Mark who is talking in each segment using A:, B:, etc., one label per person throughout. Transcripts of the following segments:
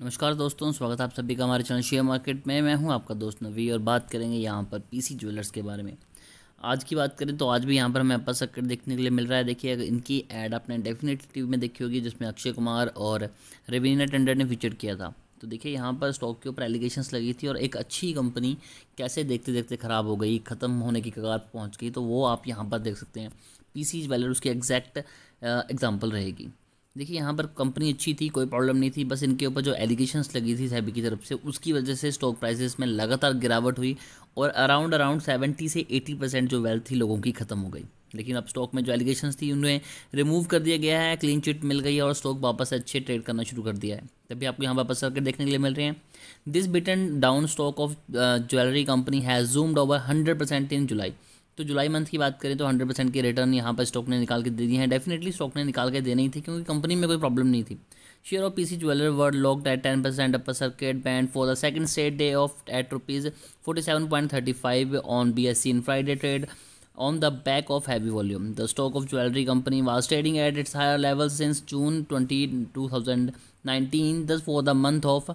A: नमस्कार दोस्तों स्वागत है आप सभी का हमारे चैनल शेयर मार्केट में मैं हूं आपका दोस्त नवी और बात करेंगे यहां पर पीसी ज्वेलर्स के बारे में आज की बात करें तो आज भी यहां पर हमें अपर सर्किट देखने के लिए मिल रहा है देखिए अगर इनकी एड आपने डेफिनेटिव में देखी होगी जिसमें अक्षय कुमार और रेवीना टेंडर ने फीचर किया था तो देखिए यहाँ पर स्टॉक के ऊपर एलिगेशंस लगी थी और एक अच्छी कंपनी कैसे देखते देखते ख़राब हो गई ख़त्म होने की कगार पहुँच गई तो वो आप यहाँ पर देख सकते हैं पी सी ज्वेलर उसकी एग्जैक्ट एग्जाम्पल रहेगी देखिए यहाँ पर कंपनी अच्छी थी कोई प्रॉब्लम नहीं थी बस इनके ऊपर जो एलिगेशंस लगी थी सैबी की तरफ से उसकी वजह से स्टॉक प्राइसेस में लगातार गिरावट हुई और अराउंड अराउंड सेवेंटी से एटी परसेंट जो वेल्थ थी लोगों की ख़त्म हो गई लेकिन अब स्टॉक में जो एलिगेशन थी उन्हें रिमूव कर दिया गया है क्लीन चिट मिल गई है और स्टॉक वापस अच्छे ट्रेड करना शुरू कर दिया है तभी आपको यहाँ वापस करके देखने के लिए मिल रहे हैं this beaten down stock of jewellery company has zoomed over hundred percent in July तो जुलाई मंथ की बात करें तो हंड्रेड परसेंट की रिटर्न यहाँ पर स्टॉक ने निकाल के दे दी है डेफिनेटली स्टॉक ने निकाल के देनी थी क्योंकि कंपनी में कोई प्रॉब्लम नहीं थी share of PC jeweller were locked at ten percent upper circuit band for the second straight day of at rupees forty seven point thirty five on B S E in Friday trade back of heavy volume the stock of jewellery company was trading at its higher level since June twenty two thousand nineteen this for the month of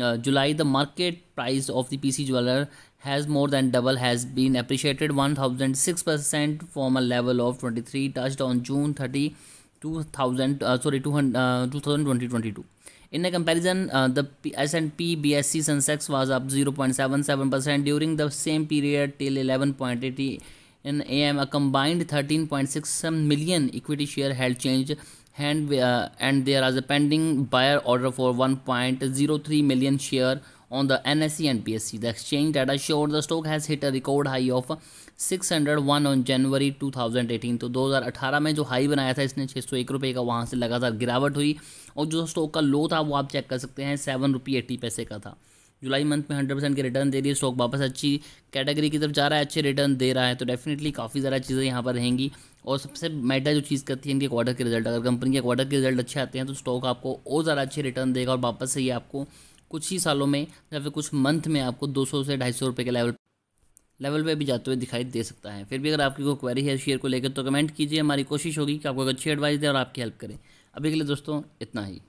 A: uh, July, the market price of the PC jeweler has more than double, has been appreciated 1006% from a level of 23 touched on June 30, 2000, uh, sorry, 200, uh, 2022. In a comparison, uh, the S&P BSC Sensex was up 0.77% during the same period till 11.80 in AM. A combined 13.6 million equity share held change and, uh, and there is a pending buyer order for 1.03 million share on the NSE and PSE. The exchange data showed the stock has hit a record high of 601 on January 2018 तो 2018 में जो high बनाया था इसने छः सौ एक रुपये का वहाँ से लगातार गिरावट हुई और जो स्टॉक का लो था वो आप चेक कर सकते हैं सेवन रुपी एट्टी पैसे का था जुलाई मंथ में हंड्रेड परसेंट के रिटर्न दे रही है स्टॉक वापस अच्छी कैटेगरी की तरफ जा रहा है अच्छे रिटर्न दे रहा है तो डेफिनेटली काफ़ी ज़्यादा चीज़ें यहाँ पर रहेंगी और सबसे मैटर जो चीज़ करती है इनके क्वार्टर के रिजल्ट अगर कंपनी के क्वार्टर के रिजल्ट अच्छे आते हैं तो स्टॉक आपको और ज़्यादा अच्छे रिटर्न देगा और वापस से ये आपको कुछ ही सालों में या फिर कुछ मंथ में आपको दो से ढाई सौ रुपये के लेवल लेवल पे भी जाते हुए दिखाई दे सकता है फिर भी अगर आपकी कोई क्वेरी है शेयर को लेकर तो कमेंट कीजिए हमारी कोशिश होगी कि आपको अच्छी एडवाइस दें और आपकी हेल्प करें अभी के लिए दोस्तों इतना ही